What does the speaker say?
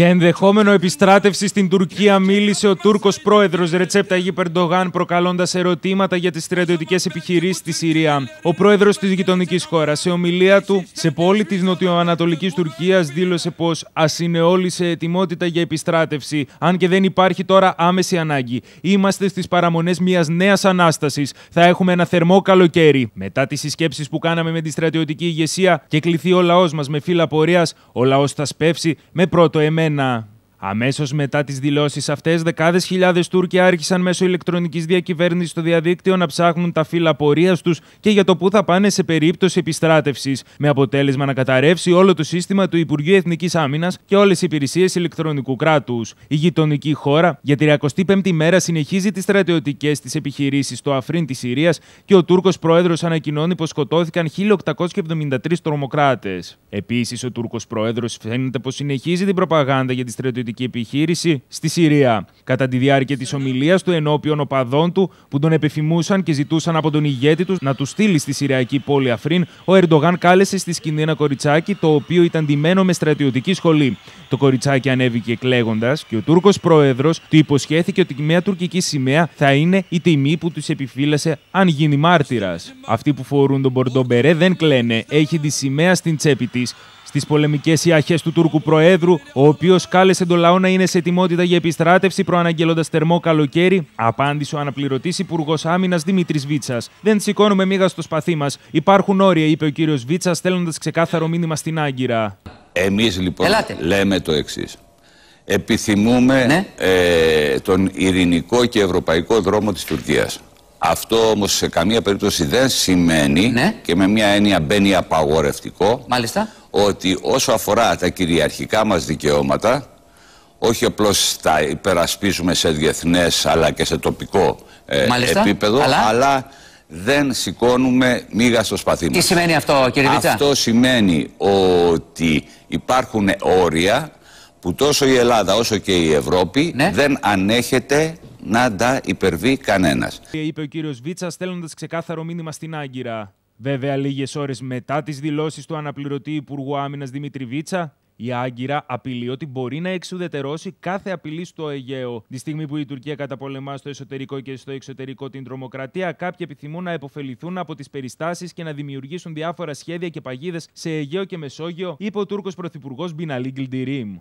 Για ενδεχόμενο επιστράτευση στην Τουρκία μίλησε ο Τούρκος πρόεδρος Ρετσέπτα Ταγί Περντογάν προκαλώντας ερωτήματα για τις στρατιωτικές επιχειρήσεις στη Συρία. Ο πρόεδρος της γειτονικής χώρας σε ομιλία του σε πόλη της νοτιοανατολικής Τουρκίας δήλωσε πως ας είναι όλοι σε ετοιμότητα για επιστράτευση, αν και δεν υπάρχει τώρα άμεση ανάγκη. Είμαστε στις παραμονές μιας νέας ανάστασης. Θα έχουμε ένα θερμό καλοκαίρι. Μετά τις συσκέψεις που κάναμε με τη στρατιωτική ηγεσία και κληθεί ο λαός μας με φύλλα πορείας, ο λαός θα σπεύσει με πρώτο εμένα ένα Αμέσως μετά τις δηλώσεις αυτές, δεκάδες χιλιάδες Τούρκοι άρχισαν μέσω ηλεκτρονικής διακυβέρνησης στο διαδίκτυο να ψάχνουν τα φύλλα πορείας τους και για το πού θα πάνε σε περίπτωση επιστράτευσης, με αποτέλεσμα να καταρρεύσει όλο το σύστημα του Υπουργείου Εθνικής Άμυνας και όλες οι υπηρεσίες ηλεκτρονικού κράτους. Η γειτονική χώρα για 35η μέρα συνεχίζει τις στρατιωτικές της επιχειρήσεις στο Αφρίν της Συρίας και ο Τούρκος πρόεδρος ανακοινώνει πως σκοτώθηκαν 1873 τρομοκράτες. Επίσης, ο Τούρκος πρόεδρος φαίνεται πως συνεχίζει την προπαγάνδα για τη στρατιωτική στρατιωτική επιχείρηση στη Συρία. Κατά τη διάρκεια της ομιλίας του ενώπιον οπαδών του που τον επιθυμούσαν και ζητούσαν από τον ηγέτη τους να τους στείλει στη Συριακή πόλη Αφρίν, ο Ερντογάν κάλεσε στη σκηνή ένα κοριτσάκι το οποίο ήταν ντυμένο με στρατιωτική σχολή. Το κοριτσάκι ανέβηκε κλέγοντα και ο Τούρκος πρόεδρος του υποσχέθηκε ότι μια τουρκική σημαία θα είναι η τιμή που τους επιφύλασε αν γίνει μάρτυρας. Αυτοί που φορούν τον Μπορντομπερέ δεν κλαίνε, έχει τη σημαία στην τσέπη της Στις πολεμικές ιαχές του Τούρκου Προέδρου, ο οποίος κάλεσε τον λαό να είναι σε ετοιμότητα για επιστράτευση προαναγγέλλοντας θερμό καλοκαίρι, απάντησε ο αναπληρωτής Υπουργός Άμυνας Δημήτρης Βίτσας. Δεν σηκώνουμε μίγα στο σπαθί μας. Υπάρχουν όρια, είπε ο κύριος Βίτσας, στέλνοντας ξεκάθαρο μήνυμα στην Άγκυρα. Εμείς λοιπόν Ελάτε. λέμε το εξής. Επιθυμούμε ναι. ε, τον ειρηνικό και ευρωπαϊκό δρόμο της Τουρκίας. Αυτό όμως σε καμία περίπτωση δεν σημαίνει ναι. και με μια έννοια μπαίνει απαγορευτικό Μάλιστα ότι όσο αφορά τα κυριαρχικά μας δικαιώματα, όχι απλώς τα υπερασπίζουμε σε διεθνές αλλά και σε τοπικό ε, επίπεδο, αλλά... δεν σηκώνουμε μίγα στο σπαθί μας. Τι σημαίνει αυτό κύριε Βίτσα? Αυτό σημαίνει ότι υπάρχουν όρια που τόσο η Ελλάδα όσο και η Ευρώπη ναι. δεν ανέχεται να τα υπερβεί κανένας. Είπε ο κύριος Βίτσας στέλνοντας ξεκάθαρο μήνυμα στην Άγκυρα. Βέβαια, λίγες ώρες μετά τις δηλώσεις του αναπληρωτή Υπουργού Άμυνας Δημήτρη Βίτσα, η Άγκυρα απειλεί ότι μπορεί να εξουδετερώσει κάθε απειλή στο Αιγαίο. Τη στιγμή που η Τουρκία καταπολεμά στο εσωτερικό και στο εξωτερικό την τρομοκρατία, κάποιοι επιθυμούν να επωφεληθούν από τις περιστάσεις και να δημιουργήσουν διάφορα σχέδια και παγίδες σε Αιγαίο και Μεσόγειο, είπε ο Τούρκος Πρωθυπουργός Μπιναλίγκλ Γκλντιρίμ.